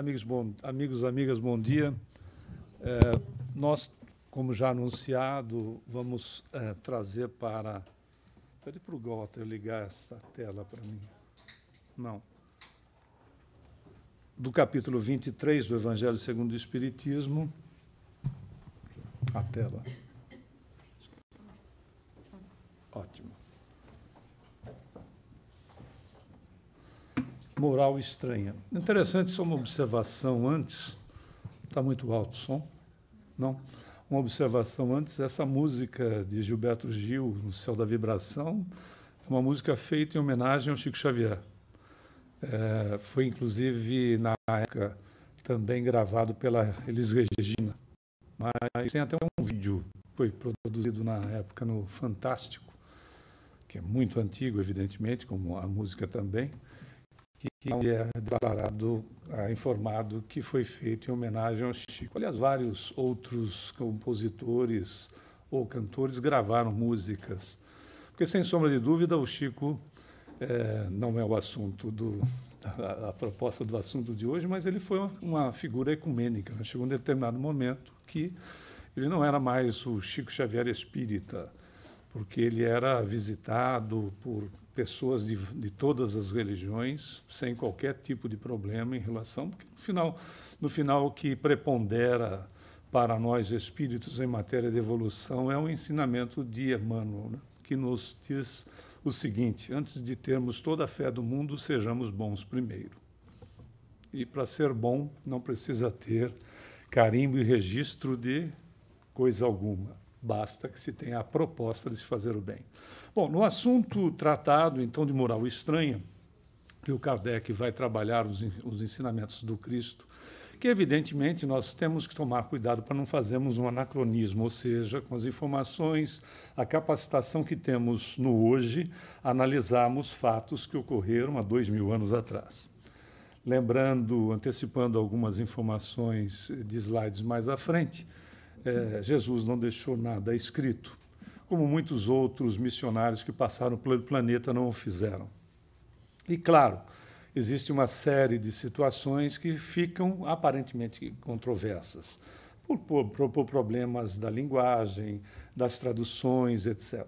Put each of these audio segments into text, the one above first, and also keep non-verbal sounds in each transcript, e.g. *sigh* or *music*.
Amigos, bom, amigos, amigas, bom dia. É, nós, como já anunciado, vamos é, trazer para. Pede para o Gota ligar essa tela para mim. Não. Do capítulo 23 do Evangelho segundo o Espiritismo. A tela. Ótimo. moral estranha. Interessante só uma observação antes. Está muito alto o som? Não? Uma observação antes: essa música de Gilberto Gil, No Céu da Vibração, é uma música feita em homenagem ao Chico Xavier. É, foi inclusive na época também gravado pela Elis Regina, mas tem até um vídeo foi produzido na época no Fantástico, que é muito antigo, evidentemente, como a música também que é declarado, é, informado que foi feito em homenagem ao Chico. Aliás, vários outros compositores ou cantores gravaram músicas, porque sem sombra de dúvida o Chico é, não é o assunto do a, a, proposta do assunto de hoje, mas ele foi uma, uma figura ecumênica. Chegou um determinado momento que ele não era mais o Chico Xavier espírita, porque ele era visitado por pessoas de, de todas as religiões, sem qualquer tipo de problema em relação, porque no final, no final o que prepondera para nós espíritos em matéria de evolução é o ensinamento de Emmanuel, né? que nos diz o seguinte: antes de termos toda a fé do mundo, sejamos bons primeiro. E para ser bom, não precisa ter carimbo e registro de coisa alguma. Basta que se tenha a proposta de se fazer o bem. Bom, no assunto tratado, então, de moral estranha, que o Kardec vai trabalhar os, os ensinamentos do Cristo, que evidentemente nós temos que tomar cuidado para não fazermos um anacronismo, ou seja, com as informações, a capacitação que temos no hoje, analisarmos fatos que ocorreram há dois mil anos atrás. Lembrando, antecipando algumas informações de slides mais à frente, é, Jesus não deixou nada escrito, como muitos outros missionários que passaram pelo planeta não o fizeram. E claro, existe uma série de situações que ficam aparentemente controversas, por, por, por, problemas da linguagem, das traduções, etc.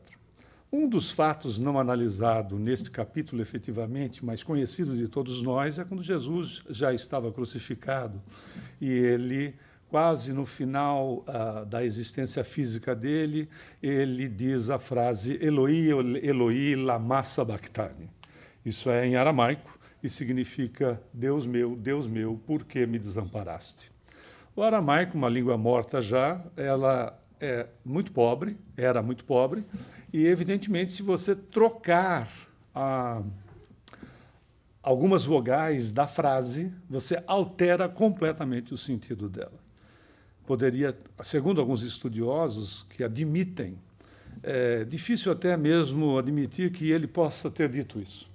Um dos fatos não analisado neste capítulo efetivamente, mas conhecido de todos nós, é quando Jesus já estava crucificado e ele quase no final uh, da existência física dele, ele diz a frase Eloi, Eloi, lama sabachthani. Isso é em aramaico e significa Deus meu, Deus meu, por que me desamparaste? O aramaico, uma língua morta já, ela é muito pobre, era muito pobre, e evidentemente se você trocar a ah, algumas vogais da frase, você altera completamente o sentido dela poderia, segundo alguns estudiosos que admitem, é difícil até mesmo admitir que ele possa ter dito isso,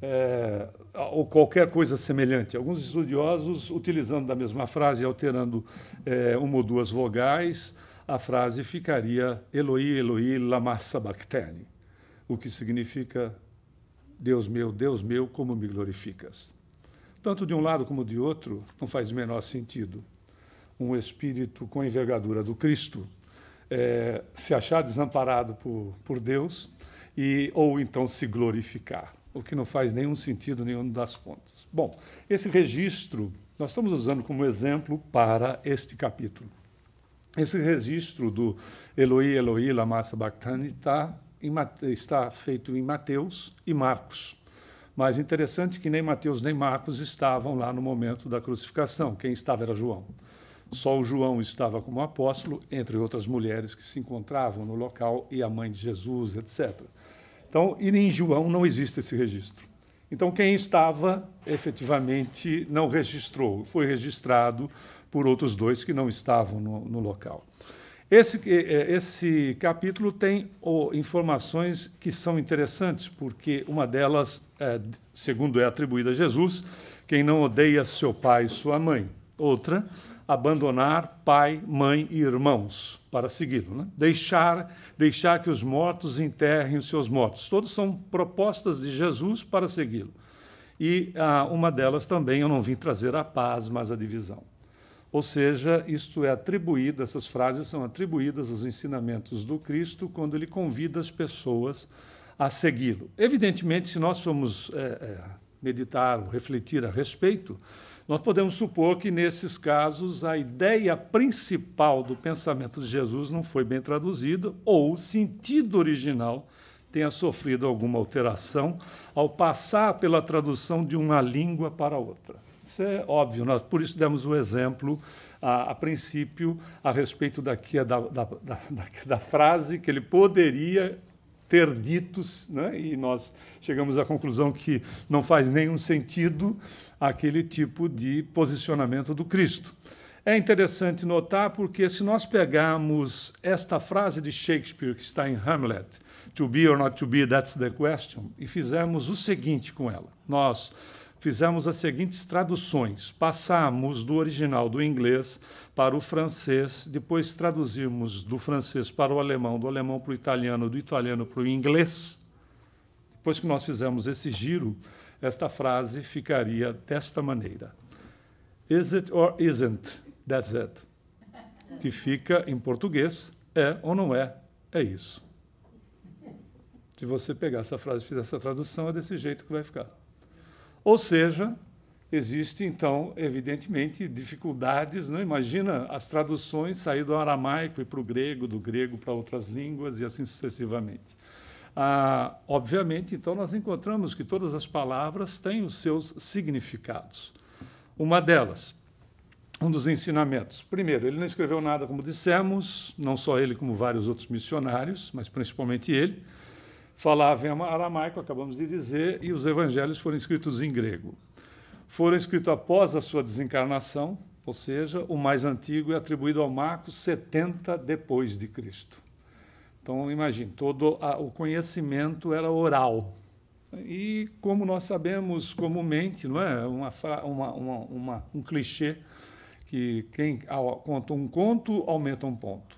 é, ou qualquer coisa semelhante. Alguns estudiosos, utilizando da mesma frase, alterando é, uma ou duas vogais, a frase ficaria Eloi, Eloi, lama sabachthani, o que significa Deus meu, Deus meu, como me glorificas. Tanto de um lado como de outro, não faz o menor sentido um espírito com a envergadura do Cristo é, se achar desamparado por, por Deus e ou então se glorificar, o que não faz nenhum sentido nenhum das contas. Bom, esse registro nós estamos usando como exemplo para este capítulo. Esse registro do Eloi, Eloi, Lamassa sabachthani está, está feito em Mateus e Marcos. Mas interessante que nem Mateus nem Marcos estavam lá no momento da crucificação. Quem estava era João. Só o João estava como apóstolo, entre outras mulheres que se encontravam no local e a mãe de Jesus, etc. Então, e em João não existe esse registro. Então, quem estava efetivamente não registrou, foi registrado por outros dois que não estavam no, no local. Esse, eh, eh, esse capítulo tem informações que são interessantes, porque uma delas, é, segundo é atribuída a Jesus, quem não odeia seu pai e sua mãe. Outra, abandonar pai, mãe e irmãos para segui-lo. Né? Deixar, deixar que os mortos enterrem os seus mortos. Todos são propostas de Jesus para segui-lo. E ah, uma delas também, eu não vim trazer a paz, mas a divisão. Ou seja, isto é atribuído, essas frases são atribuídas aos ensinamentos do Cristo quando ele convida as pessoas a segui-lo. Evidentemente, se nós formos é, é, meditar ou refletir a respeito, nós podemos supor que, nesses casos, a ideia principal do pensamento de Jesus não foi bem traduzida, ou o sentido original tenha sofrido alguma alteração ao passar pela tradução de uma língua para outra. Isso é óbvio, nós por isso demos o exemplo a, a princípio a respeito daqui, é da, da, *laughs* da, da frase que ele poderia ter né? e nós chegamos à conclusão que não faz nenhum sentido aquele tipo de posicionamento do Cristo. É interessante notar porque, se nós pegarmos esta frase de Shakespeare que está em Hamlet, To be or not to be, that's the question, e fizermos o seguinte com ela: nós fizemos as seguintes traduções. Passamos do original do inglês para o francês, depois traduzimos do francês para o alemão, do alemão para o italiano, do italiano para o inglês. Depois que nós fizemos esse giro, esta frase ficaria desta maneira: Is it or isn't? That's it. Que fica em português: é ou não é? É isso. Se você pegar essa frase e fizer essa tradução, é desse jeito que vai ficar. Ou seja, existe então, evidentemente, dificuldades. Não né? imagina as traduções sair do aramaico e para o grego, do grego para outras línguas e assim sucessivamente. Ah, obviamente, então, nós encontramos que todas as palavras têm os seus significados. Uma delas, um dos ensinamentos. Primeiro, ele não escreveu nada, como dissemos, não só ele, como vários outros missionários, mas principalmente ele falava em aramaico, acabamos de dizer, e os evangelhos foram escritos em grego. Foram escritos após a sua desencarnação, ou seja, o mais antigo é atribuído ao Marcos 70 depois de Cristo. Então, imagine, todo a, o conhecimento era oral. E como nós sabemos comumente, não é uma, uma, uma, um clichê que quem conta um conto aumenta um ponto.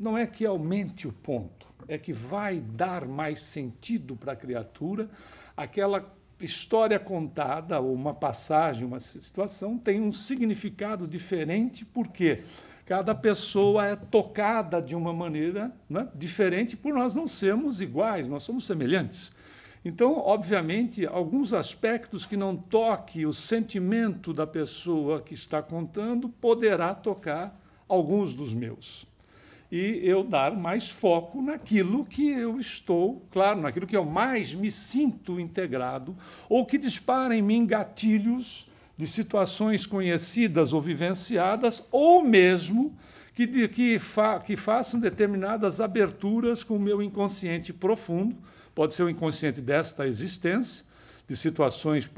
Não é que aumente o ponto, é que vai dar mais sentido para a criatura. Aquela história contada, ou uma passagem, uma situação, tem um significado diferente, porque cada pessoa é tocada de uma maneira né, diferente, por nós não sermos iguais, nós somos semelhantes. Então, obviamente, alguns aspectos que não toque o sentimento da pessoa que está contando poderá tocar alguns dos meus e eu dar mais foco naquilo que eu estou, claro, naquilo que eu mais me sinto integrado, ou que dispara em mim gatilhos de situações conhecidas ou vivenciadas, ou mesmo que, de, que, fa, que façam determinadas aberturas com o meu inconsciente profundo, pode ser o inconsciente desta existência, de situações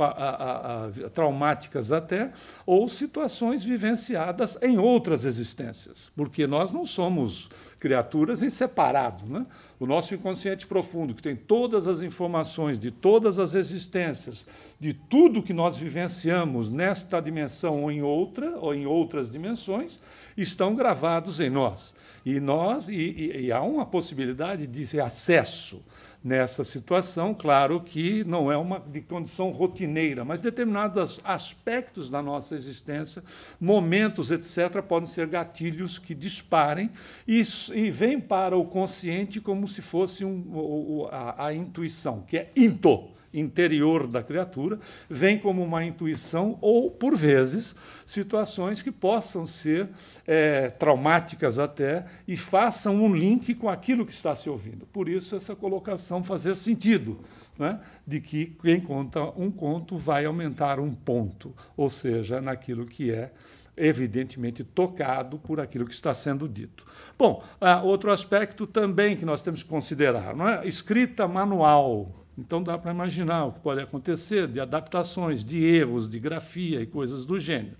traumáticas até, ou situações vivenciadas em outras existências, porque nós não somos criaturas em separado. Né? O nosso inconsciente profundo, que tem todas as informações de todas as existências, de tudo que nós vivenciamos nesta dimensão ou em outra, ou em outras dimensões, estão gravados em nós. E nós e, e, e há uma possibilidade de acesso nessa situação. Claro que não é uma de condição rotineira, mas determinados aspectos da nossa existência, momentos, etc., podem ser gatilhos que disparem e, e vêm para o consciente como se fosse um, a, a intuição, que é into interior da criatura, vem como uma intuição ou, por vezes, situações que possam ser é, traumáticas até e façam um link com aquilo que está se ouvindo. Por isso, essa colocação fazer sentido, né? de que quem conta um conto vai aumentar um ponto, ou seja, naquilo que é evidentemente tocado por aquilo que está sendo dito. Bom, ah, outro aspecto também que nós temos que considerar, não é? Escrita manual, então dá para imaginar o que pode acontecer de adaptações, de erros, de grafia e coisas do gênero.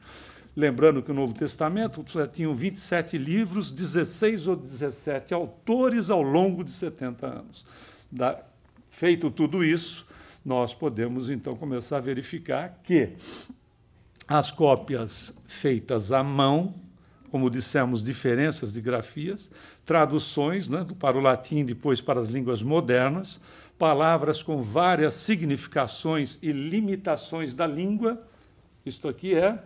Lembrando que o Novo Testamento tinha 27 livros, 16 ou 17 autores ao longo de 70 anos. Da, feito tudo isso, nós podemos então começar a verificar que as cópias feitas à mão, como dissemos, diferenças de grafias, traduções né, para o latim, depois para as línguas modernas, palavras com várias significações e limitações da língua. Isto aqui é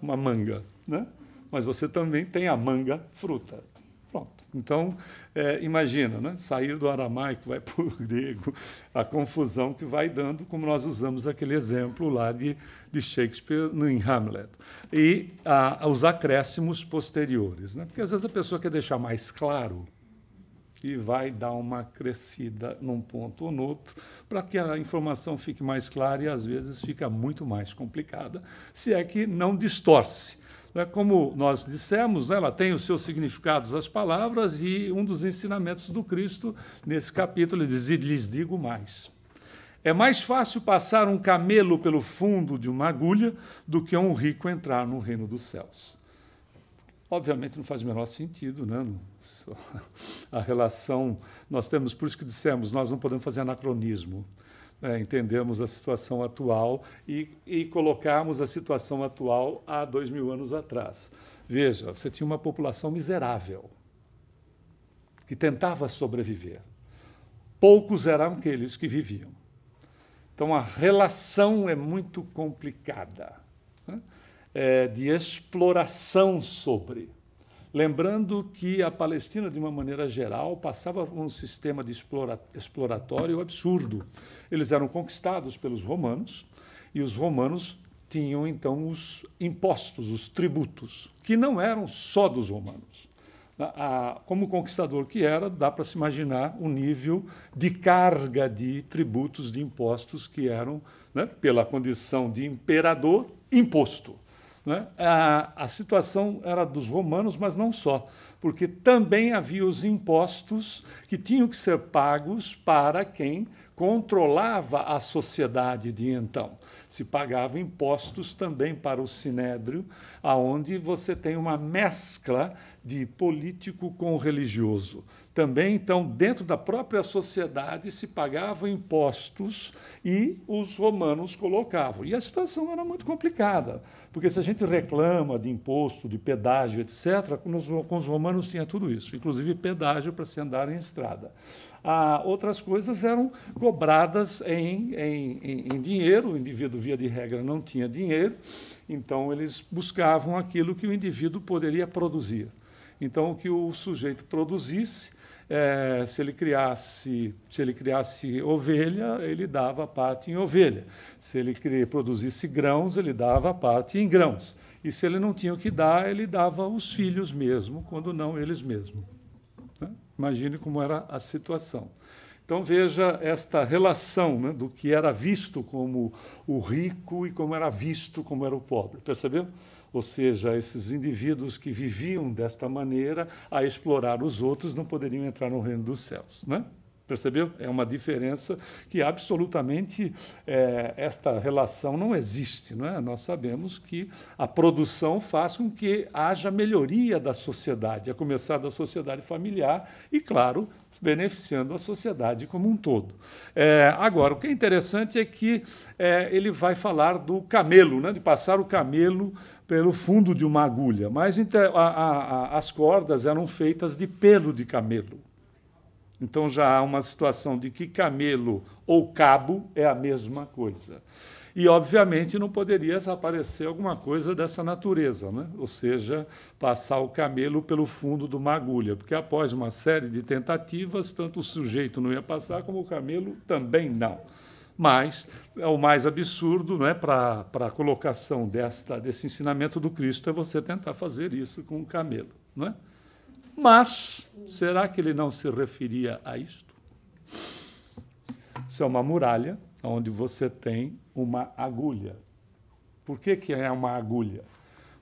uma manga, né? mas você também tem a manga fruta. Pronto. Então, é, imagina, né? sair do aramaico, vai para o *laughs* grego, a confusão que vai dando, como nós usamos aquele exemplo lá de, de Shakespeare no, em Hamlet. E a, os acréscimos posteriores. Né? Porque às vezes a pessoa quer deixar mais claro e vai dar uma crescida num ponto ou no outro, para que a informação fique mais clara e às vezes fica muito mais complicada, se é que não distorce. É como nós dissemos, né, ela tem os seus significados as palavras, e um dos ensinamentos do Cristo nesse capítulo ele diz: lhes digo mais. É mais fácil passar um camelo pelo fundo de uma agulha do que um rico entrar no reino dos céus. Obviamente não faz o menor sentido, né? A relação. Nós temos, por isso que dissemos, nós não podemos fazer anacronismo. É, entendemos a situação atual e, e colocarmos a situação atual há dois mil anos atrás. Veja, você tinha uma população miserável que tentava sobreviver. Poucos eram aqueles que viviam. Então a relação é muito complicada. Né? é, de exploração sobre. Lembrando que a Palestina, de uma maneira geral, passava por um sistema de explora, exploratório absurdo. Eles eram conquistados pelos romanos e os romanos tinham então os impostos, os tributos, que não eram só dos romanos. Como conquistador que era, dá para se imaginar o nível de carga de tributos, de impostos que eram, né, pela condição de imperador, imposto. Né? A, a situação era dos romanos, mas não só, porque também havia os impostos que tinham que ser pagos para quem controlava a sociedade de então. Se pagava impostos também para o sinédrio, aonde você tem uma mescla de político com religioso também, então, dentro da própria sociedade se pagavam impostos e os romanos colocavam. E a situação era muito complicada, porque se a gente reclama de imposto, de pedágio, etc., com os romanos tinha tudo isso, inclusive pedágio para se andar em estrada. Ah, outras coisas eram cobradas em, em, em, dinheiro, o indivíduo, via de regra, não tinha dinheiro, então eles buscavam aquilo que o indivíduo poderia produzir. Então, o que o sujeito produzisse, é, se ele criasse se ele criasse ovelha ele dava parte em ovelha se ele produzisse grãos ele dava parte em grãos e se ele não tinha o que dar ele dava os filhos mesmo quando não eles mesmos né? imagine como era a situação então veja esta relação né, do que era visto como o rico e como era visto como era o pobre percebeu ou seja, esses indivíduos que viviam desta maneira a explorar os outros não poderiam entrar no reino dos céus, né? Percebeu? É uma diferença que absolutamente é, esta relação não existe. Não é? Nós sabemos que a produção faz com que haja melhoria da sociedade, a começar da sociedade familiar e, claro, beneficiando a sociedade como um todo. É, agora, o que é interessante é que é, ele vai falar do camelo, né, de passar o camelo pelo fundo de uma agulha, mas a, a, a, as cordas eram feitas de pelo de camelo. Então já há uma situação de que camelo ou cabo é a mesma coisa. E, obviamente, não poderia aparecer alguma coisa dessa natureza, né? ou seja, passar o camelo pelo fundo de uma agulha, porque após uma série de tentativas, tanto o sujeito não ia passar, como o camelo também não. Mas é o mais absurdo né, para a colocação desta, desse ensinamento do Cristo é você tentar fazer isso com o camelo. Não é? Mas será que ele não se referia a isto? Isso é uma muralha onde você tem uma agulha. Por que, que é uma agulha?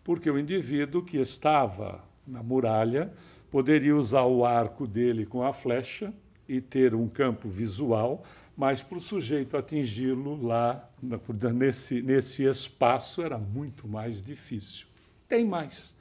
Porque o indivíduo que estava na muralha poderia usar o arco dele com a flecha e ter um campo visual, mas para o sujeito atingi-lo lá nesse, nesse espaço era muito mais difícil. Tem mais.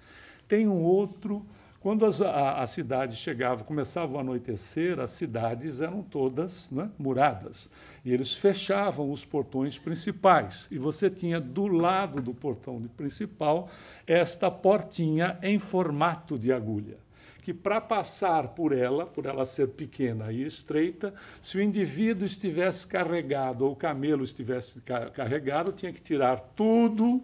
Tem um outro quando as, a, a cidade chegava, começava a anoitecer, as cidades eram todas né, muradas. E eles fechavam os portões principais. E você tinha do lado do portão principal esta portinha em formato de agulha que para passar por ela, por ela ser pequena e estreita, se o indivíduo estivesse carregado ou o camelo estivesse carregado, tinha que tirar tudo,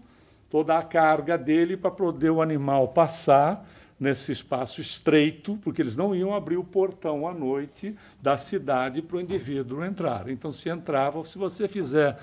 toda a carga dele para poder o animal passar nesse espaço estreito, porque eles não iam abrir o portão à noite da cidade para o indivíduo entrar. Então, se entrava, se você fizer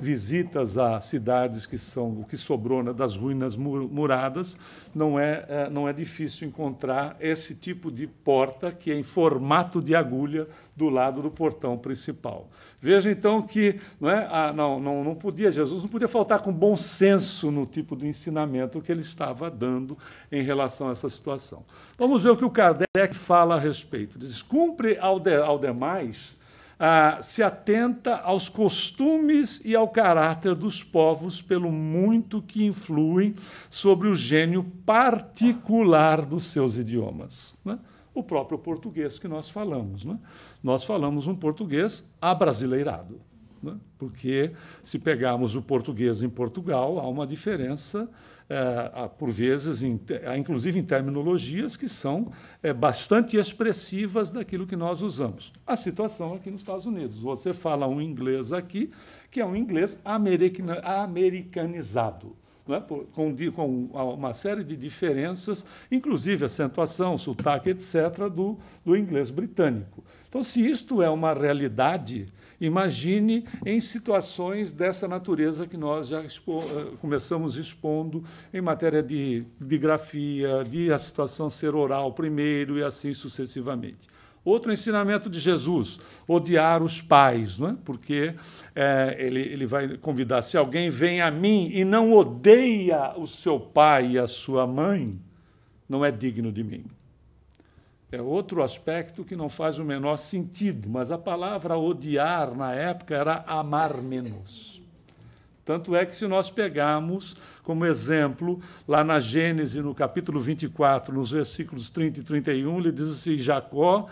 visitas a cidades que são o que sobrou né, das ruínas muradas, não é, é, não é difícil encontrar esse tipo de porta que é em formato de agulha do lado do portão principal. Veja então que não, é, ah, não, não, não podia, Jesus não podia faltar com bom senso no tipo de ensinamento que ele estava dando em relação a essa situação. Vamos ver o que o Kardec fala a respeito. Diz: cumpre ao, de, ao demais. Ah, se atenta aos costumes e ao caráter dos povos, pelo muito que influem sobre o gênio particular dos seus idiomas. Né? O próprio português que nós falamos. Né? nós falamos um português abrasileirado. Né? Porque se pegarmos o português em Portugal, há uma diferença, é, por vezes, em, inclusive em terminologias, que são é, bastante expressivas daquilo que nós usamos. A situação aqui nos Estados Unidos. Você fala um inglês aqui, que é um inglês americanizado é? com, com, uma série de diferenças, inclusive acentuação, sotaque, etc., do, do inglês britânico. Então, se isto é uma realidade, Imagine em situações dessa natureza que nós já expo eh, começamos expondo em matéria de, de grafia, de a situação ser oral primeiro e assim sucessivamente. Outro ensinamento de Jesus, odiar os pais, não é? porque é, ele, ele vai convidar: se alguém vem a mim e não odeia o seu pai e a sua mãe, não é digno de mim. É outro aspecto que não faz o menor sentido, mas a palavra odiar na época era amar menos. Tanto é que, se nós pegarmos como exemplo, lá na Gênesis, no capítulo 24, nos versículos 30 e 31, ele diz assim: Jacó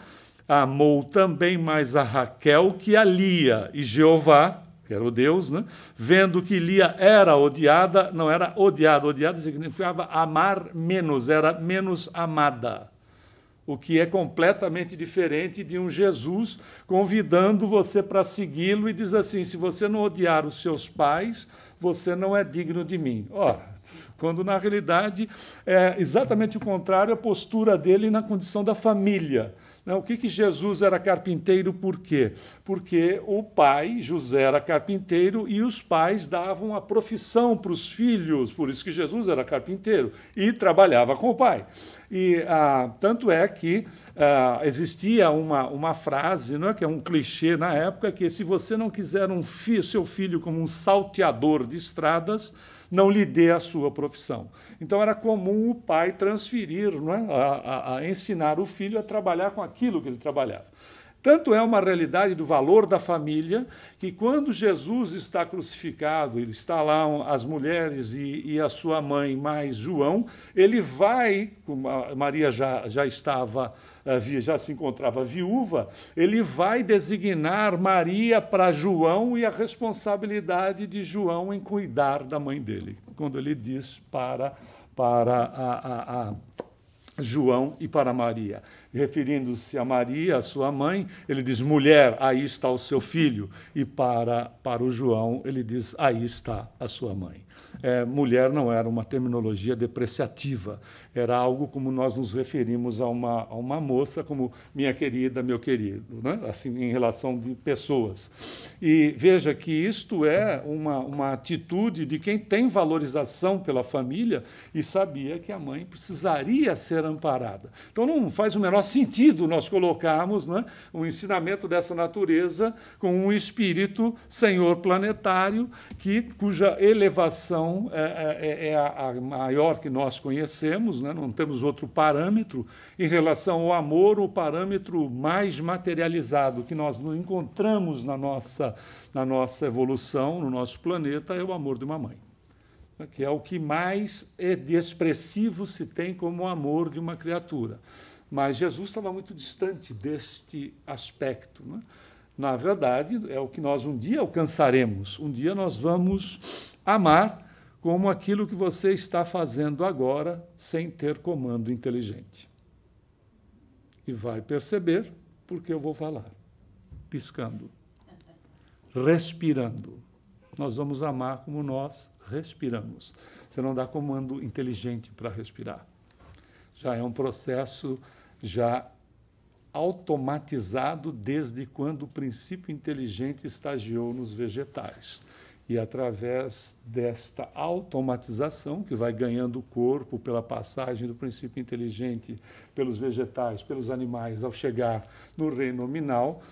amou também mais a Raquel que a Lia, e Jeová, que era o Deus, né? vendo que Lia era odiada, não era odiada, odiada significava amar menos, era menos amada o que é completamente diferente de um Jesus convidando você para segui-lo e diz assim: se você não odiar os seus pais, você não é digno de mim. Ora, quando na realidade é exatamente o contrário a postura dele na condição da família. Né, o que, que Jesus era carpinteiro por quê? Porque o pai, José, era carpinteiro e os pais davam a profissão para os filhos, por isso que Jesus era carpinteiro e trabalhava com o pai. E ah, tanto é que ah, existia uma, uma frase, não é, que é um clichê na época, que é, se você não quiser um fi, seu filho como um salteador de estradas, não lhe dê a sua profissão. Então era comum o pai transferir, não é? a, a, a ensinar o filho a trabalhar com aquilo que ele trabalhava. Tanto é uma realidade do valor da família que, quando Jesus está crucificado, ele está lá, as mulheres e, e a sua mãe, mais João, ele vai, Maria já, já estava eh, já se encontrava viúva, ele vai designar Maria para João e a responsabilidade de João em cuidar da mãe dele, quando ele diz para, para a, a, a João e para Maria. Referindo-se a Maria, a sua mãe, ele diz: mulher, aí está o seu filho. E para, para o João, ele diz: aí está a sua mãe. É, mulher não era uma terminologia depreciativa, era algo como nós nos referimos a uma, a uma moça, como minha querida, meu querido, né? assim, em relação de pessoas. E veja que isto é uma, uma atitude de quem tem valorização pela família e sabia que a mãe precisaria ser amparada. Então não faz o menor sentido nós colocarmos né, um ensinamento dessa natureza com um espírito senhor planetário que, cuja elevação é, é, é, é a, maior que nós conhecemos, né? né? não temos outro parâmetro em relação ao amor, o parâmetro mais materializado que nós encontramos na nossa, na nossa evolução, no nosso planeta, é o amor de uma mãe, né? que é o que mais é de expressivo se tem como o amor de uma criatura. Mas Jesus estava muito distante deste aspecto. Né? Na verdade, é o que nós um dia alcançaremos. Um dia nós vamos amar como aquilo que você está fazendo agora sem ter comando inteligente. E vai perceber porque eu vou falar. Piscando, respirando. Nós vamos amar como nós respiramos. Você não dá comando inteligente para respirar. Já é um processo já automatizado desde quando o princípio inteligente estagiou nos vegetais. E através desta automatização, que vai ganhando o corpo pela passagem do princípio inteligente pelos vegetais, pelos animais, ao chegar no reino nominal,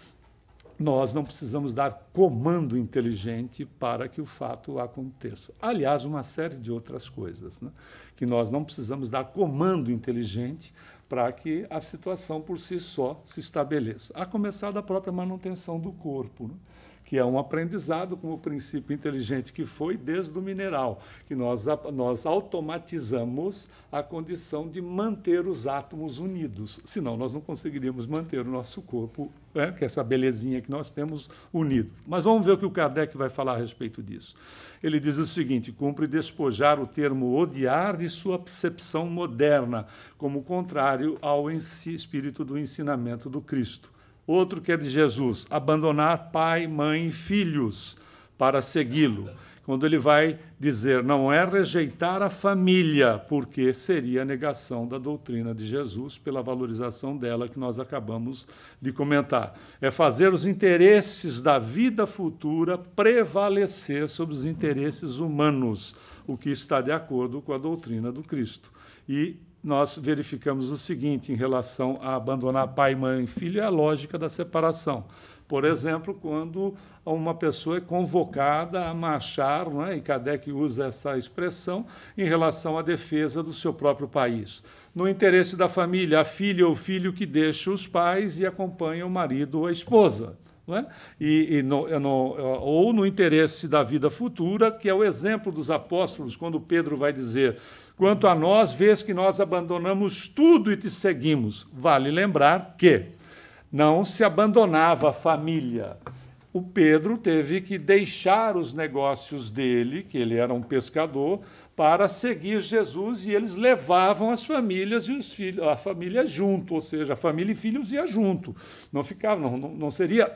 nós não precisamos dar comando inteligente para que o fato aconteça. Aliás, uma série de outras coisas, né? que nós não precisamos dar comando inteligente para que a situação por si só se estabeleça. A começar da própria manutenção do corpo. Né? que é um aprendizado com o princípio inteligente que foi desde o mineral, que nós, nós automatizamos a condição de manter os átomos unidos, senão nós não conseguiríamos manter o nosso corpo, né, que é essa belezinha que nós temos, unido. Mas vamos ver o que o Kardec vai falar a respeito disso. Ele diz o seguinte: cumpre despojar o termo odiar de sua percepção moderna, como contrário ao espírito do ensinamento do Cristo Outro que é de Jesus, abandonar pai, mãe e filhos para segui-lo. Quando ele vai dizer, não é rejeitar a família, porque seria a negação da doutrina de Jesus pela valorização dela que nós acabamos de comentar. É fazer os interesses da vida futura prevalecer sobre os interesses humanos, o que está de acordo com a doutrina do Cristo. E nós verificamos o seguinte em relação a abandonar pai, mãe e filho, é a lógica da separação. Por exemplo, quando uma pessoa é convocada a marchar, não é? e Kardec usa essa expressão, em relação à defesa do seu próprio país. No interesse da família, a filha ou filho que deixa os pais e acompanha o marido ou a esposa. É? E, e no, no, ou no interesse da vida futura, que é o exemplo dos apóstolos, quando Pedro vai dizer: Quanto a nós, vês que nós abandonamos tudo e te seguimos. Vale lembrar que não se abandonava a família. O Pedro teve que deixar os negócios dele, que ele era um pescador, para seguir Jesus e eles levavam as famílias e os filhos, a família junto, ou seja, a família e filhos ia junto. Não ficava, não, não seria,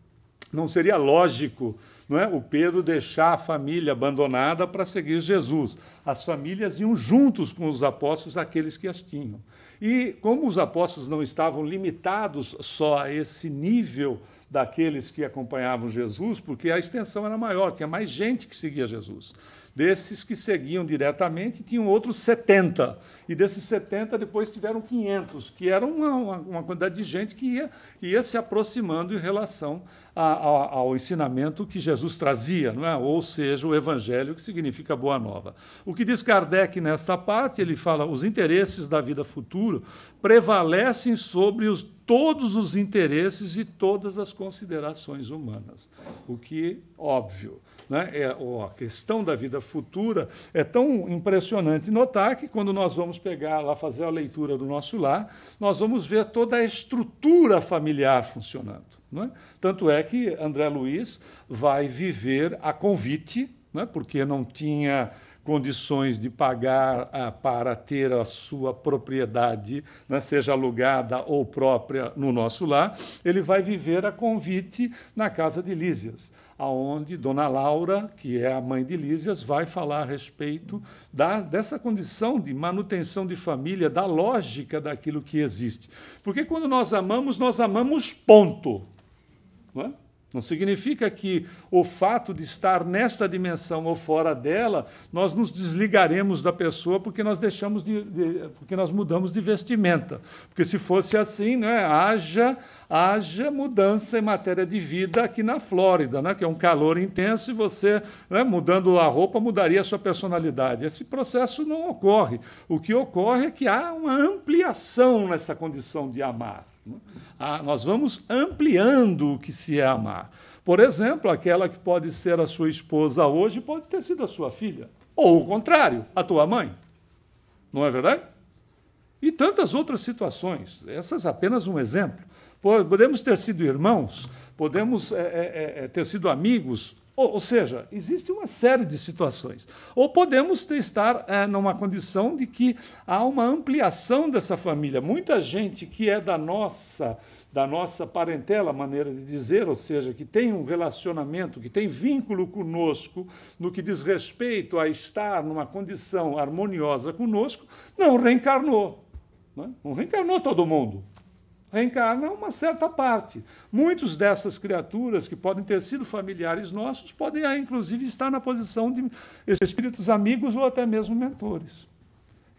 *coughs* não seria lógico não é? o Pedro deixar a família abandonada para seguir Jesus. As famílias iam juntos com os apóstolos, aqueles que as tinham. E como os apóstolos não estavam limitados só a esse nível daqueles que acompanhavam Jesus, porque a extensão era maior, tinha mais gente que seguia Jesus. Desses que seguiam diretamente, tinham outros 70. E desses 70, depois tiveram 500, que era uma, uma, uma quantidade de gente que ia, ia se aproximando em relação a, a, ao ensinamento que Jesus trazia, não é? ou seja, o evangelho, que significa boa nova. O que diz Kardec nesta parte, ele fala: os interesses da vida futura prevalecem sobre os, todos os interesses e todas as considerações humanas. O que, óbvio, né? É, a questão da vida futura é tão impressionante notar que, quando nós vamos pegar lá, fazer a leitura do nosso lar, nós vamos ver toda a estrutura familiar funcionando. É? Tanto é que André Luiz vai viver a convite, né? porque não tinha condições de pagar ah, para ter a sua propriedade, né, seja alugada ou própria no nosso lar, ele vai viver a convite na casa de Lísias aonde Dona Laura, que é a mãe de Lísias, vai falar a respeito da, dessa condição de manutenção de família, da lógica daquilo que existe. Porque quando nós amamos, nós amamos ponto. Não é? Não significa que o fato de estar nesta dimensão ou fora dela, nós nos desligaremos da pessoa porque nós deixamos de, de, porque nós mudamos de vestimenta. Porque se fosse assim, né, haja haja mudança em matéria de vida aqui na Flórida, né, que é um calor intenso e você, né, mudando a roupa, mudaria a sua personalidade. Esse processo não ocorre. O que ocorre é que há uma ampliação nessa condição de amar. Né? Ah, nós vamos ampliando o que se é amar. Por exemplo, aquela que pode ser a sua esposa hoje pode ter sido a sua filha. Ou o contrário, a tua mãe. Não é verdade? E tantas outras situações. Essas é apenas um exemplo. Podemos ter sido irmãos, podemos é, é, é, é ter sido amigos, ou, ou seja, existe uma série de situações. Ou podemos estar é, numa condição de que há uma ampliação dessa família. Muita gente que é da nossa da nossa parentela, maneira de dizer, ou seja, que tem um relacionamento, que tem vínculo conosco, no que diz respeito a estar numa condição harmoniosa conosco, não reencarnou. Não, né? não reencarnou todo mundo reencarna uma certa parte. Muitos dessas criaturas que podem ter sido familiares nossos podem, ah, inclusive, estar na posição de espíritos amigos ou até mesmo mentores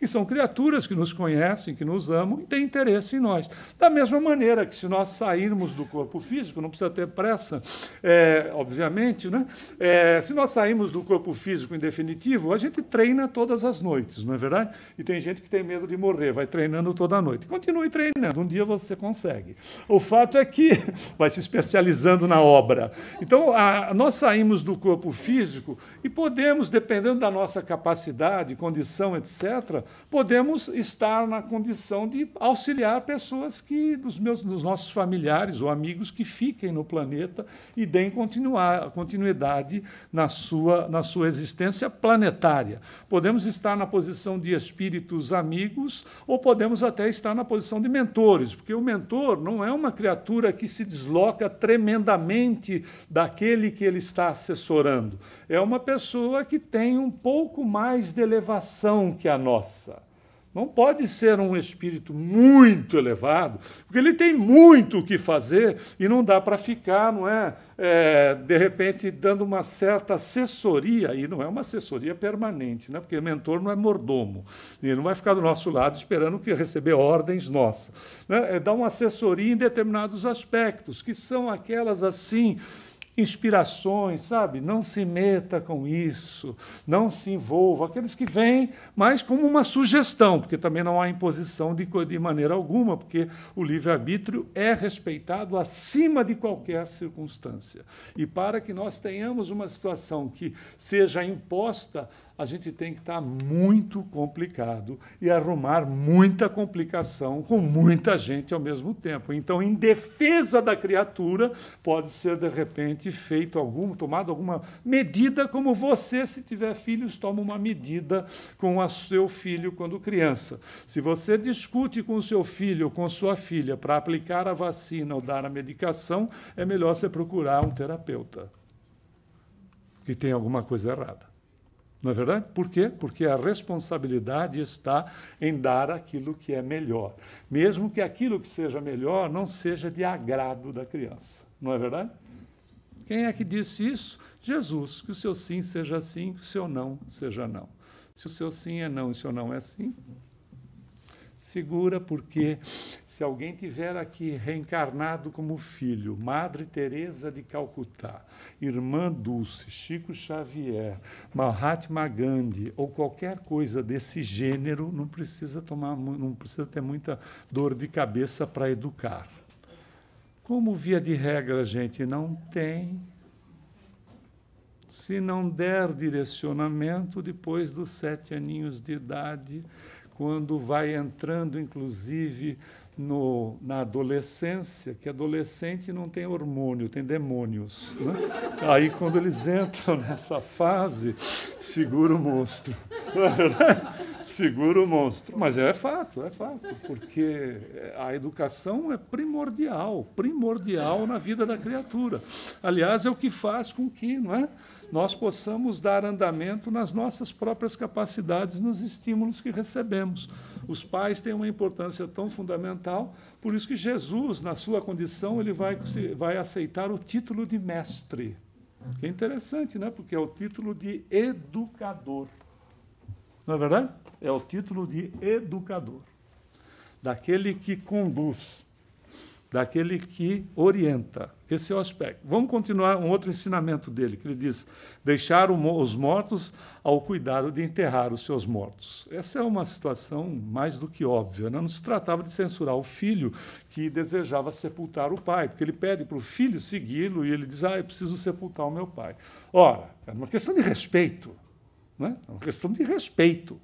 que são criaturas que nos conhecem, que nos amam e têm interesse em nós. Da mesma maneira que, se nós sairmos do corpo físico, não precisa ter pressa, é, obviamente, né? É, se nós sairmos do corpo físico em definitivo, a gente treina todas as noites, não é verdade? E tem gente que tem medo de morrer, vai treinando toda a noite. Continue treinando, um dia você consegue. O fato é que *laughs* vai se especializando na obra. Então, a, nós saímos do corpo físico e podemos, dependendo da nossa capacidade, condição, etc., podemos estar na condição de auxiliar pessoas que dos meus, dos nossos familiares ou amigos que fiquem no planeta e deem continuar, continuidade na sua, na sua existência planetária. Podemos estar na posição de espíritos amigos ou podemos até estar na posição de mentores, porque o mentor não é uma criatura que se desloca tremendamente daquele que ele está assessorando. É uma pessoa que tem um pouco mais de elevação que a nossa graça. Não pode ser um espírito muito elevado, porque ele tem muito o que fazer e não dá para ficar, não é? é? De repente, dando uma certa assessoria, e não é uma assessoria permanente, né? porque mentor não é mordomo, ele não vai ficar do nosso lado esperando que receber ordens nossas. Né? É dar uma assessoria em determinados aspectos, que são aquelas assim inspirações, sabe? Não se meta com isso, não se envolva. Aqueles que vêm mas como uma sugestão, porque também não há imposição de, de maneira alguma, porque o livre-arbítrio é respeitado acima de qualquer circunstância. E para que nós tenhamos uma situação que seja imposta a gente tem que estar tá muito complicado e arrumar muita complicação com muita gente ao mesmo tempo. Então, em defesa da criatura, pode ser de repente feito algum, tomado alguma medida, como você, se tiver filhos, toma uma medida com o seu filho quando criança. Se você discute com o seu filho ou com sua filha para aplicar a vacina ou dar a medicação, é melhor você procurar um terapeuta que tem alguma coisa errada. Não é verdade? Por quê? Porque a responsabilidade está em dar aquilo que é melhor, mesmo que aquilo que seja melhor não seja de agrado da criança. Não é verdade? Quem é que disse isso? Jesus, que o seu sim seja sim, que o seu não seja não. Se o seu sim é não e o seu não é sim, Segura, porque se alguém tiver aqui reencarnado como filho, Madre Teresa de Calcutá, Irmã Dulce, Chico Xavier, Mahatma Gandhi ou qualquer coisa desse gênero, não precisa tomar, não precisa ter muita dor de cabeça para educar. Como via de regra a gente não tem, se não der direcionamento depois dos sete aninhos de idade, quando vai entrando, inclusive, no, na adolescência, que adolescente não tem hormônio, tem demônios. Né? Aí, quando eles entram nessa fase, segura o monstro. *laughs* segura o monstro. Mas é fato, é fato, porque a educação é primordial, primordial na vida da criatura. Aliás, é o que faz com que, não é? nós possamos dar andamento nas nossas próprias capacidades, nos estímulos que recebemos. Os pais têm uma importância tão fundamental, por isso que Jesus, na sua condição, ele vai, vai aceitar o título de mestre. Que é interessante, né? porque é o título de educador. Não é verdade? É o título de educador, daquele que conduz daquele que orienta. Esse é o aspecto. Vamos continuar um outro ensinamento dele, que ele diz: deixar os mortos ao cuidado de enterrar os seus mortos. Essa é uma situação mais do que óbvia. Né? Não se tratava de censurar o filho que desejava sepultar o pai, porque ele pede para o filho segui-lo e ele diz: ah, eu preciso sepultar o meu pai. Ora, é uma questão de respeito. Né? É uma questão de respeito.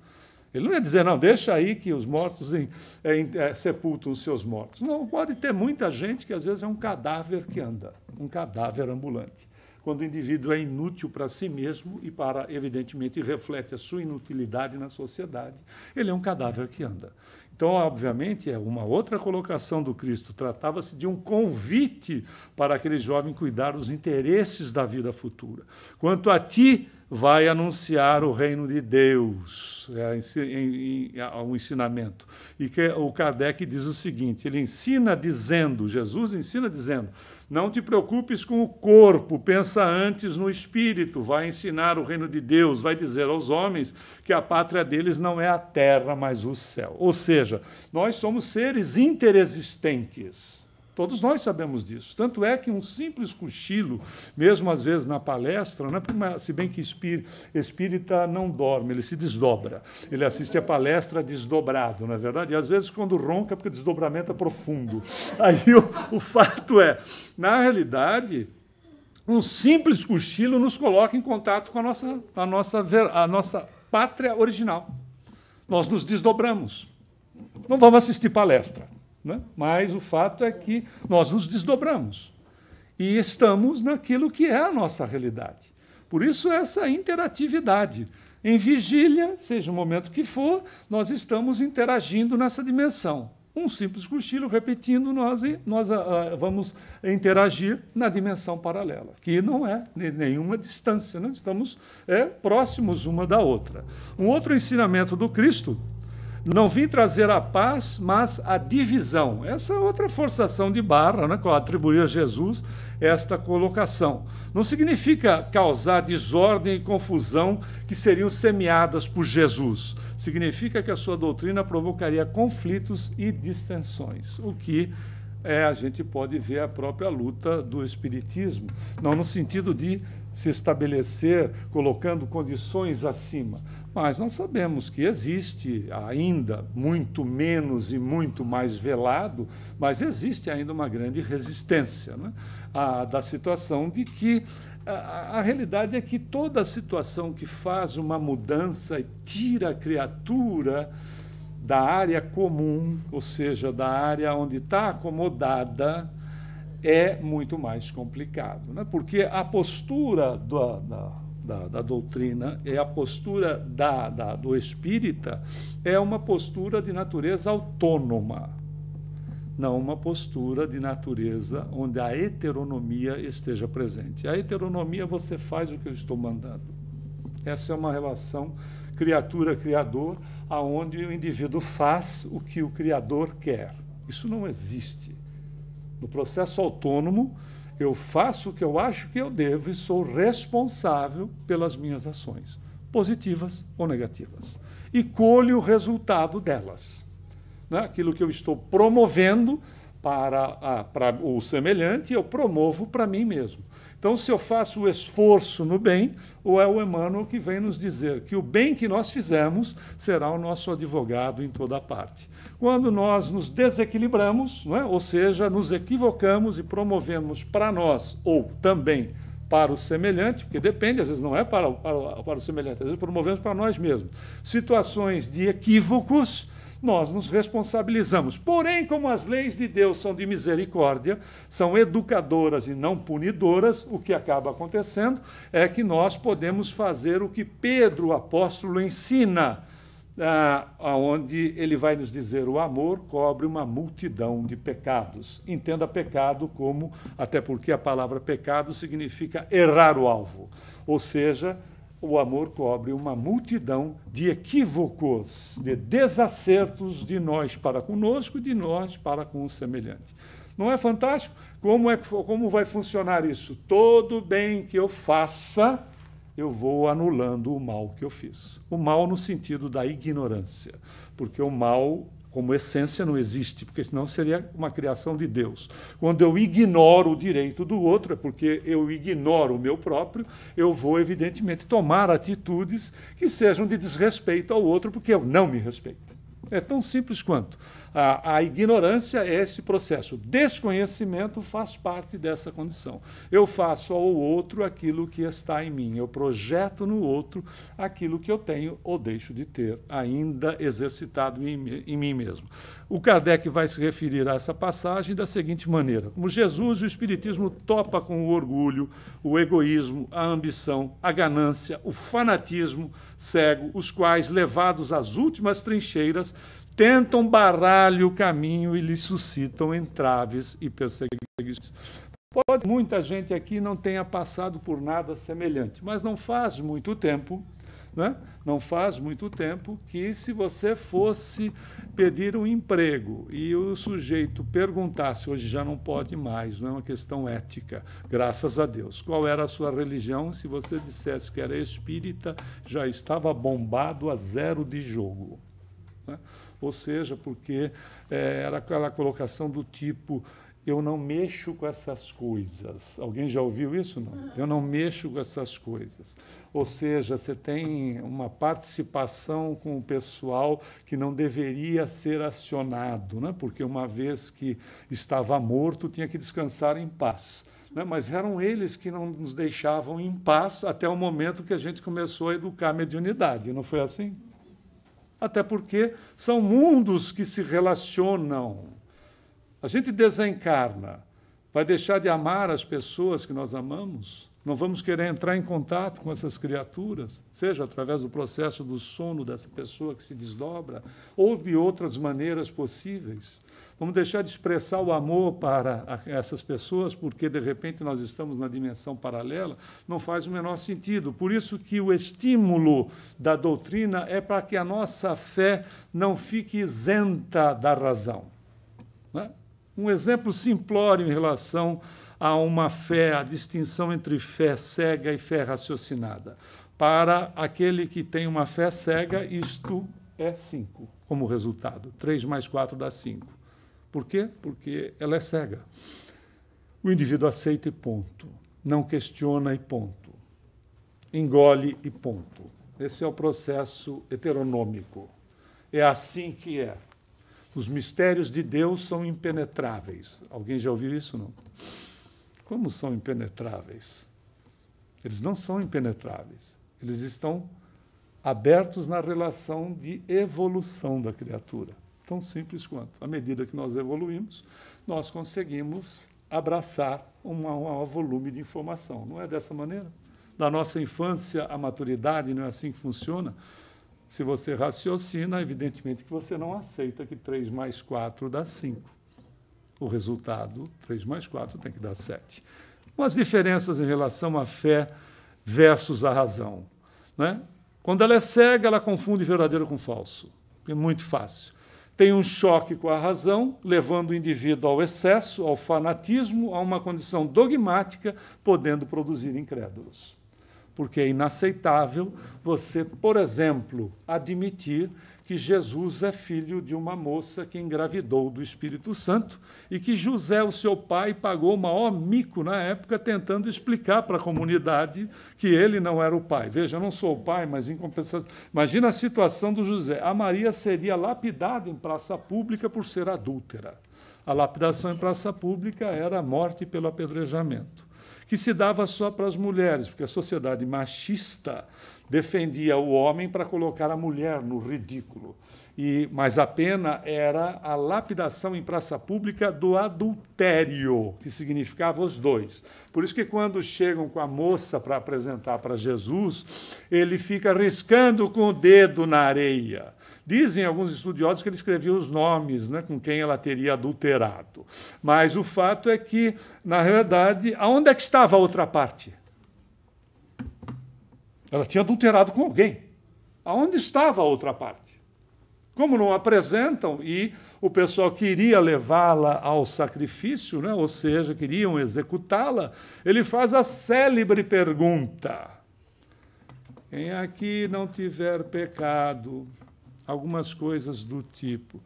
Ele não ia dizer, não, deixa aí que os mortos em, é, em, é, sepultam os seus mortos. Não, pode ter muita gente que às vezes é um cadáver que anda, um cadáver ambulante. Quando o indivíduo é inútil para si mesmo e para, evidentemente, reflete a sua inutilidade na sociedade, ele é um cadáver que anda. Então, obviamente, é uma outra colocação do Cristo. Tratava-se de um convite para aquele jovem cuidar dos interesses da vida futura. Quanto a ti, vai anunciar o reino de Deus, é um ensinamento. E que o Kardec diz o seguinte: ele ensina dizendo, Jesus ensina dizendo, não te preocupes com o corpo, pensa antes no espírito, vai ensinar o reino de Deus, vai dizer aos homens que a pátria deles não é a terra, mas o céu. Ou seja, nós somos seres interexistentes. Todos nós sabemos disso. Tanto é que um simples cochilo, mesmo às vezes na palestra, né, se bem que espírita não dorme, ele se desdobra. Ele assiste a palestra desdobrado, não é verdade? E às vezes quando ronca, porque o desdobramento é profundo. *laughs* Aí o, o fato é, na realidade, um simples cochilo nos coloca em contato com a nossa, a nossa, a nossa pátria original. Nós nos desdobramos. Não vamos assistir palestra né? Mas o fato é que nós nos desdobramos e estamos naquilo que é a nossa realidade. Por isso, essa interatividade. Em vigília, seja o momento que for, nós estamos interagindo nessa dimensão. Um simples cochilo repetindo, nós, nós ah, ah, vamos interagir na dimensão paralela, que não é nenhuma distância, né? estamos é, próximos uma da outra. Um outro ensinamento do Cristo não vim trazer a paz, mas a divisão. Essa é outra forçação de barra, né, que eu atribuí a Jesus esta colocação. Não significa causar desordem e confusão que seriam semeadas por Jesus. Significa que a sua doutrina provocaria conflitos e distensões, o que é, a gente pode ver a própria luta do Espiritismo, não no sentido de se estabelecer colocando condições acima, mas nós sabemos que existe ainda, muito menos e muito mais velado, mas existe ainda uma grande resistência né? a, da situação de que a, a realidade é que toda situação que faz uma mudança e tira a criatura da área comum, ou seja, da área onde está acomodada, é muito mais complicado, né? porque a postura do, da, da, da doutrina e a postura da, da, do espírita é uma postura de natureza autônoma, não uma postura de natureza onde a heteronomia esteja presente. A heteronomia você faz o que eu estou mandando. Essa é uma relação criatura-criador, aonde o indivíduo faz o que o criador quer. Isso não existe. No processo autônomo, eu faço o que eu acho que eu devo e sou responsável pelas minhas ações, positivas ou negativas. E colho o resultado delas. Né? Aquilo que eu estou promovendo para, a, ah, para o semelhante, eu promovo para mim mesmo. Então, se eu faço o esforço no bem, ou é o Emmanuel que vem nos dizer que o bem que nós fizemos será o nosso advogado em toda parte. Quando nós nos desequilibramos, é? ou seja, nos equivocamos e promovemos para nós, ou também para o semelhante, porque depende, às vezes não é para, para, para o semelhante, às vezes promovemos para nós mesmos, situações de equívocos nós nos responsabilizamos. Porém, como as leis de Deus são de misericórdia, são educadoras e não punidoras, o que acaba acontecendo é que nós podemos fazer o que Pedro, apóstolo, ensina, ah, onde ele vai nos dizer: o amor cobre uma multidão de pecados. Entenda pecado como, até porque a palavra pecado significa errar o alvo, ou seja, o amor cobre uma multidão de equívocos, de desacertos de nós para conosco e de nós para com o semelhante. Não é fantástico? Como, é, como vai funcionar isso? Todo bem que eu faça, eu vou anulando o mal que eu fiz. O mal no sentido da ignorância, porque o mal como essência não existe, porque senão seria uma criação de Deus. Quando eu ignoro o direito do outro, é porque eu ignoro o meu próprio, eu vou, evidentemente, tomar atitudes que sejam de desrespeito ao outro, porque eu não me respeito. É tão simples quanto. A, a, ignorância é esse processo. O desconhecimento faz parte dessa condição. Eu faço ao outro aquilo que está em mim. Eu projeto no outro aquilo que eu tenho ou deixo de ter ainda exercitado em, em mim mesmo. O Kardec vai se referir a essa passagem da seguinte maneira: como Jesus, o Espiritismo topa com o orgulho, o egoísmo, a ambição, a ganância, o fanatismo cego, os quais, levados às últimas trincheiras, tentam barrar-lhe o caminho e lhe suscitam entraves e perseguições. Pode muita gente aqui não tenha passado por nada semelhante, mas não faz muito tempo né? Não faz muito tempo que, se você fosse pedir um emprego e o sujeito perguntasse, hoje já não pode mais, não é uma questão ética, graças a Deus, qual era a sua religião, se você dissesse que era espírita, já estava bombado a zero de jogo. Né? Ou seja, porque é, era aquela colocação do tipo eu não mexo com essas coisas. Alguém já ouviu isso? Não. Ah. Eu não mexo com essas coisas. Ou seja, você tem uma participação com o pessoal que não deveria ser acionado, né? porque uma vez que estava morto, tinha que descansar em paz. Né? Mas eram eles que não nos deixavam em paz até o momento que a gente começou a educar a mediunidade, não foi assim? Até porque são mundos que se relacionam. A gente desencarna, vai deixar de amar as pessoas que nós amamos? Não vamos querer entrar em contato com essas criaturas, seja através do processo do sono dessa pessoa que se desdobra, ou de outras maneiras possíveis. Vamos deixar de expressar o amor para essas pessoas, porque de repente nós estamos na dimensão paralela, não faz o menor sentido. Por isso que o estímulo da doutrina é para que a nossa fé não fique isenta da razão. Um exemplo simplório em relação a uma fé, a distinção entre fé cega e fé raciocinada. Para aquele que tem uma fé cega, isto é 5 como resultado. 3 mais 4 dá 5. Por quê? Porque ela é cega. O indivíduo aceita e ponto. Não questiona e ponto. Engole e ponto. Esse é o processo heteronômico. É assim que é. Os mistérios de Deus são impenetráveis. Alguém já ouviu isso? Não? Como são impenetráveis? Eles não são impenetráveis. Eles estão abertos na relação de evolução da criatura. Tão simples quanto. À medida que nós evoluímos, nós conseguimos abraçar um maior volume de informação. Não é dessa maneira? Da nossa infância à maturidade, não é assim que funciona? Se você raciocina, evidentemente que você não aceita que 3 mais 4 dá 5. O resultado, 3 mais 4, tem que dar 7. Com as diferenças em relação à fé versus a razão. Né? Quando ela é cega, ela confunde verdadeiro com falso. É muito fácil. Tem um choque com a razão, levando o indivíduo ao excesso, ao fanatismo, a uma condição dogmática, podendo produzir incrédulos porque é inaceitável você, por exemplo, admitir que Jesus é filho de uma moça que engravidou do Espírito Santo e que José, o seu pai, pagou o maior mico na época tentando explicar para a comunidade que ele não era o pai. Veja, eu não sou o pai, mas em compensação. Imagina a situação do José. A Maria seria lapidada em praça pública por ser adúltera. A lapidação em praça pública era a morte pelo apedrejamento que se dava só para as mulheres, porque a sociedade machista defendia o homem para colocar a mulher no ridículo. E, mas a pena era a lapidação em praça pública do adultério, que significava os dois. Por isso que quando chegam com a moça para apresentar para Jesus, ele fica riscando com o dedo na areia. Dizem alguns estudiosos que ele escrevia os nomes né, com quem ela teria adulterado. Mas o fato é que, na verdade, aonde é que estava a outra parte? Ela tinha adulterado com alguém. Aonde estava a outra parte? Como não apresentam e o pessoal queria levá-la ao sacrifício, né? ou seja, queriam executá-la, ele faz a célebre pergunta: Quem aqui não tiver pecado, algumas coisas do tipo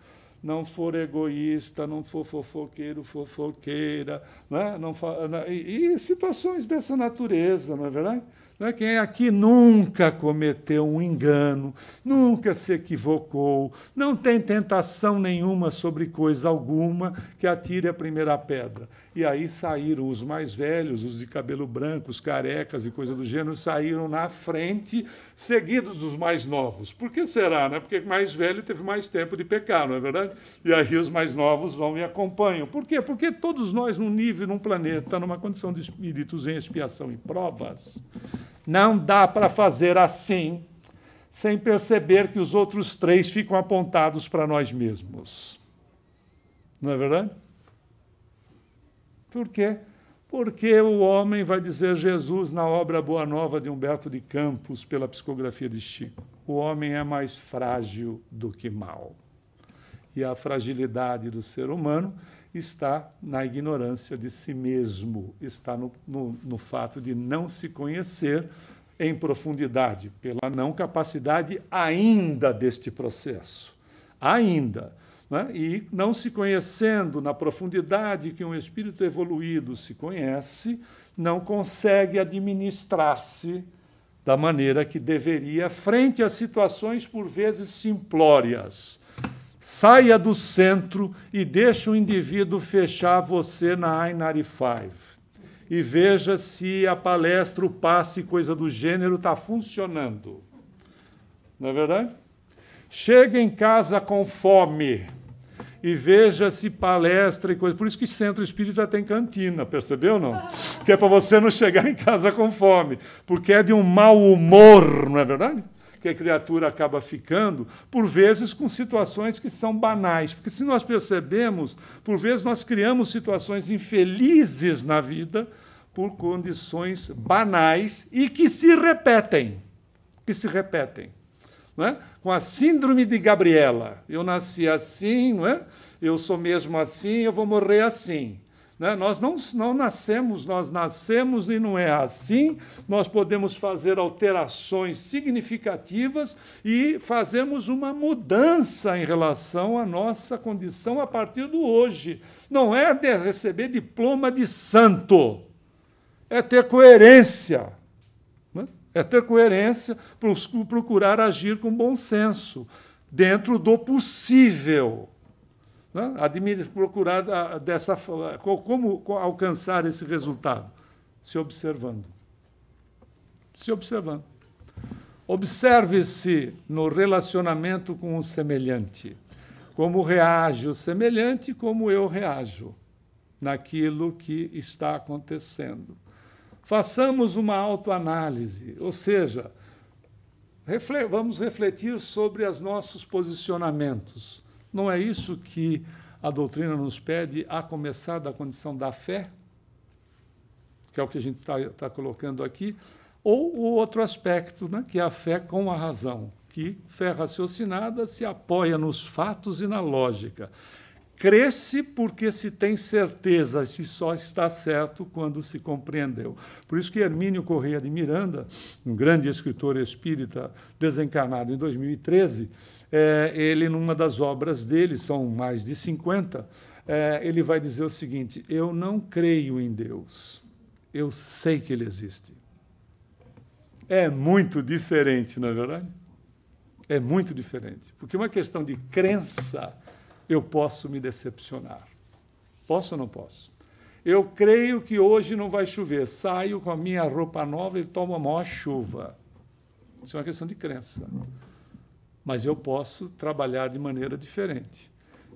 não for egoísta, não for fofoqueiro, fofoqueira, né? não né? e, e situações dessa natureza, não é verdade? É Quem é aqui nunca cometeu um engano, nunca se equivocou, não tem tentação nenhuma sobre coisa alguma que atire a primeira pedra. E aí saíram os mais velhos, os de cabelo branco, os carecas e coisa do gênero, saíram na frente, seguidos dos mais novos. Por que será? Né? Porque mais velho teve mais tempo de pecar, não é verdade? E aí os mais novos vão e acompanham. Por quê? Porque todos nós, num nível, num planeta, numa condição de espíritos em expiação e provas, não dá para fazer assim sem perceber que os outros três ficam apontados para nós mesmos. Não é verdade? Por quê? Porque o homem vai dizer Jesus na obra Boa Nova de Humberto de Campos, pela psicografia de Chico. O homem é mais frágil do que mal. E a fragilidade do ser humano está na ignorância de si mesmo, está no, no, no fato de não se conhecer em profundidade, pela não capacidade ainda deste processo. Ainda. Né? E não se conhecendo na profundidade que um espírito evoluído se conhece, não consegue administrar-se da maneira que deveria, frente a situações por vezes simplórias Saia do centro e deixe o indivíduo fechar você na I-95. E veja se a palestra, o passe, coisa do gênero está funcionando. Não é verdade? Chega em casa com fome e veja se palestra e coisa. Por isso que centro espírita tem cantina, percebeu não? Que é para você não chegar em casa com fome, porque é de um mau humor, não é verdade? que a criatura acaba ficando, por vezes com situações que são banais. Porque se nós percebemos, por vezes nós criamos situações infelizes na vida por condições banais e que se repetem. Que se repetem. Não é? com a síndrome de Gabriela. Eu nasci assim, não é? eu sou mesmo assim, eu vou morrer assim. Né? Nós não, não nascemos, nós nascemos e não é assim. Nós podemos fazer alterações significativas e fazemos uma mudança em relação à nossa condição a partir do hoje. Não é de receber diploma de santo, é ter coerência. Né? É ter coerência, para procurar agir com bom senso, dentro do possível. Né? Admire procurar ah, dessa ah, como alcançar esse resultado? Se observando. Se observando. Observe-se no relacionamento com o semelhante. Como reage o semelhante, como eu reajo naquilo que está acontecendo. Façamos uma autoanálise, ou seja, vamos refletir sobre os nossos posicionamentos. Não é isso que a doutrina nos pede, a começar da condição da fé, que é o que a gente está tá colocando aqui, ou o outro aspecto, né, que é a fé com a razão, que fé raciocinada se apoia nos fatos e na lógica. Cresce porque se tem certeza, se só está certo quando se compreendeu. Por isso que Hermínio Correia de Miranda, um grande escritor espírita desencarnado em 2013, é, ele, numa das obras dele, são mais de 50, é, ele vai dizer o seguinte: Eu não creio em Deus, eu sei que ele existe. É muito diferente, não é verdade? É muito diferente. Porque uma questão de crença, eu posso me decepcionar. Posso ou não posso? Eu creio que hoje não vai chover. Saio com a minha roupa nova e tomo a maior chuva. Isso é uma questão de crença mas eu posso trabalhar de maneira diferente.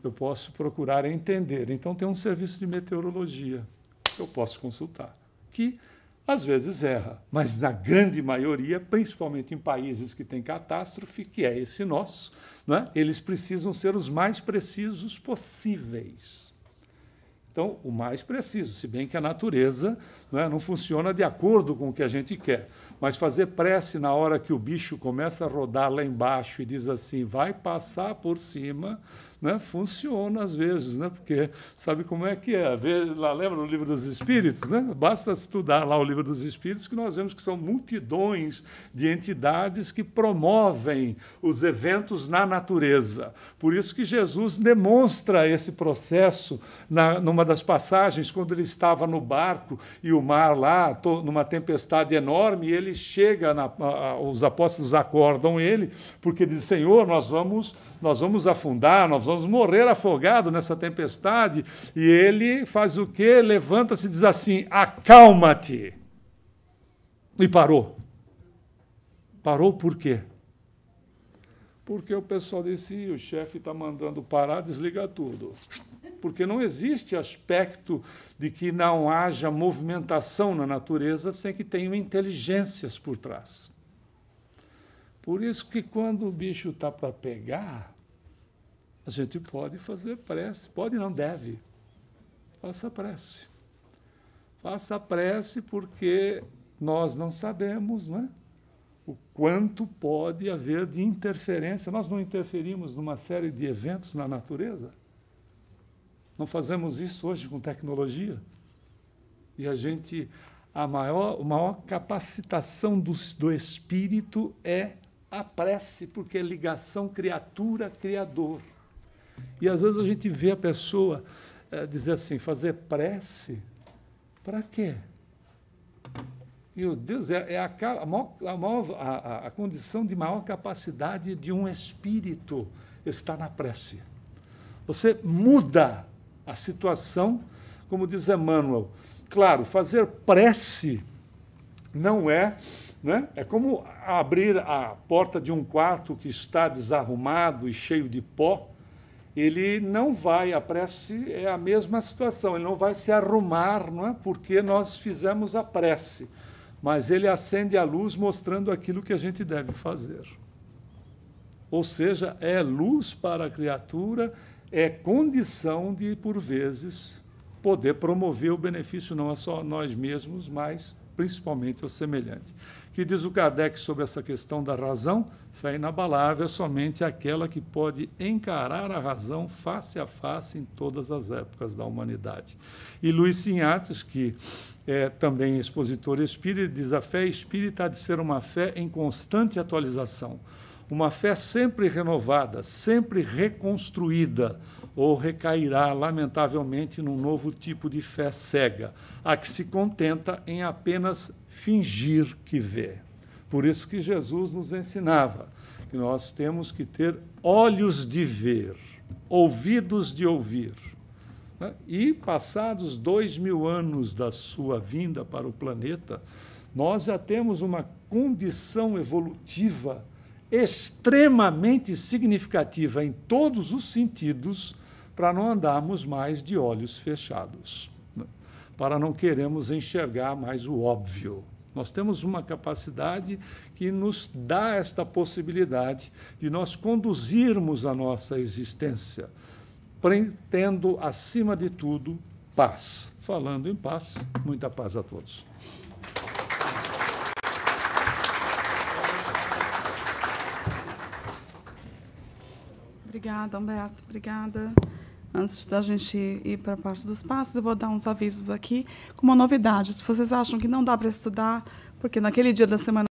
Eu posso procurar entender. Então, tem um serviço de meteorologia que eu posso consultar, que às vezes erra, mas na grande maioria, principalmente em países que têm catástrofe, que é esse nosso, é? eles precisam ser os mais precisos possíveis. Então, o mais preciso, se bem que a natureza não, é, não funciona de acordo com o que a gente quer. Mas fazer prece na hora que o bicho começa a rodar lá embaixo e diz assim, vai passar por cima, né, funciona às vezes, né, porque sabe como é que é? Vê, lá, lembra o livro dos Espíritos? Né? Basta estudar lá o livro dos Espíritos que nós vemos que são multidões de entidades que promovem os eventos na natureza. Por isso que Jesus demonstra esse processo na, numa das passagens, quando ele estava no barco e o mar lá, numa tempestade enorme, ele chega, na, a, os apóstolos acordam ele, porque diz: Senhor, nós vamos nós vamos afundar, nós vamos morrer afogado nessa tempestade. E ele faz o quê? Levanta-se e diz assim: acalma-te. E parou. Parou por quê? Porque o pessoal disse: o chefe está mandando parar, desliga tudo. Porque não existe aspecto de que não haja movimentação na natureza sem que tenham inteligências por trás. Por isso que quando o bicho está para pegar, a gente pode fazer prece. Pode não, deve. Faça prece. Faça prece porque nós não sabemos né, o quanto pode haver de interferência. Nós não interferimos numa série de eventos na natureza. Não fazemos isso hoje com tecnologia. E a gente, a maior, a maior capacitação do, do espírito é a prece, porque é ligação criatura-criador. E às vezes a gente vê a pessoa é, dizer assim, fazer prece, para quê? Meu Deus, é, é a, a, maior, a, maior, a, a condição de maior capacidade de um espírito está na prece. Você muda a situação, como diz Emmanuel. Claro, fazer prece não é. Né? É como abrir a porta de um quarto que está desarrumado e cheio de pó ele não vai, a prece é a mesma situação, ele não vai se arrumar, não é? Porque nós fizemos a prece, mas ele acende a luz mostrando aquilo que a gente deve fazer. Ou seja, é luz para a criatura, é condição de, por vezes, poder promover o benefício não é só nós mesmos, mas principalmente ao semelhante que diz o Kardec sobre essa questão da razão? Fé inabalável é somente aquela que pode encarar a razão face a face em todas as épocas da humanidade. E Luiz Sinhates, que é também expositor espírita, diz a fé espírita há de ser uma fé em constante atualização, uma fé sempre renovada, sempre reconstruída, ou recairá, lamentavelmente, num novo tipo de fé cega, a que se contenta em apenas fingir que vê. Por isso que Jesus nos ensinava que nós temos que ter olhos de ver, ouvidos de ouvir. Né? E passados dois mil anos da sua vinda para o planeta, nós já temos uma condição evolutiva extremamente significativa em todos os sentidos para não andarmos mais de olhos fechados para não queremos enxergar mais o óbvio. Nós temos uma capacidade que nos dá esta possibilidade de nós conduzirmos a nossa existência, tendo, acima de tudo, paz. Falando em paz, muita paz a todos. Obrigada, Humberto. Obrigada antes da gente ir para a parte dos passos, eu vou dar uns avisos aqui com uma novidade. Se vocês acham que não dá para estudar, porque naquele dia da semana